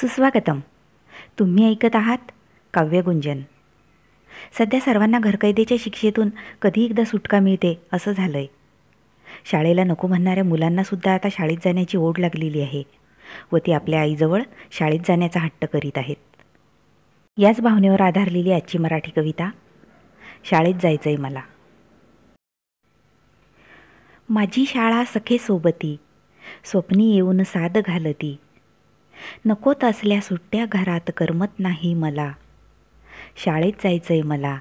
सुस्वागतम तुम्ही ऐकत आहात काव्यगुंजन सध्या सर्वांना घरकैदेच्या शिक्षेतून कधी एकदा सुटका मिळते असं झालं आहे शाळेला नको म्हणणाऱ्या मुलांनासुद्धा आता शाळेत जाण्याची ओढ लागलेली आहे व ती आपल्या आईजवळ शाळेत जाण्याचा हट्ट करीत आहेत याच भावनेवर आधारलेली आजची मराठी कविता शाळेत जायचं आहे मला माझी शाळा सखे सोबती स्वप्नी येऊन साद घालती नको असल्या सुट्ट्या घरात करमत नाही मला शाळेत जायचंय मला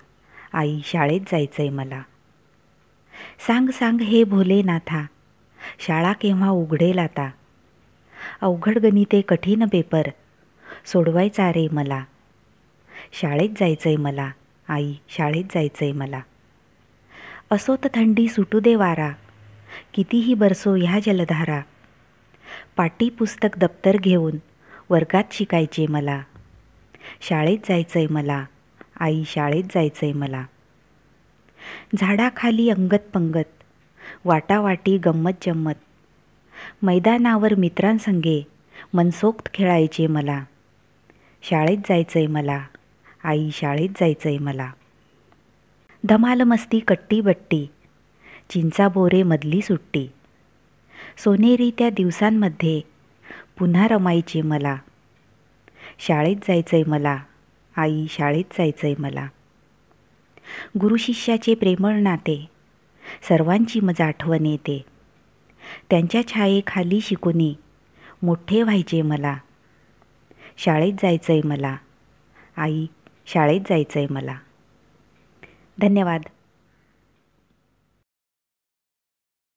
आई शाळेत जायचंय मला सांग सांग हे भोले नाथा शाळा केव्हा उघडेल आता अवघड गणिते कठीण पेपर सोडवायचा रे मला शाळेत जायचंय मला आई शाळेत जायचंय मला असोत थंडी सुटू दे वारा कितीही बरसो ह्या जलधारा पाठीपुस्तक दप्तर घेऊन वर्गात शिकायचे मला शाळेत जायचं आहे मला आई शाळेत जायचं आहे मला झाडाखाली अंगत पंगत वाटावाटी गंमत जम्मत मैदानावर मित्रांसंगे मनसोक्त खेळायचे मला शाळेत जायचं आहे मला आई शाळेत जायचं आहे मला धमालमस्ती कट्टी बट्टी चिंचा बोरे मधली सुट्टी सोनेरी त्या दिवसांमध्ये पुन्हा रमायचे मला शाळेत जायचंय मला आई शाळेत जायचंय मला गुरुशिष्याचे प्रेमळ नाते सर्वांची मजा आठवण येते त्यांच्या छायेखाली शिकूनी मोठे व्हायचे मला शाळेत आहे मला आई शाळेत जायचंय मला धन्यवाद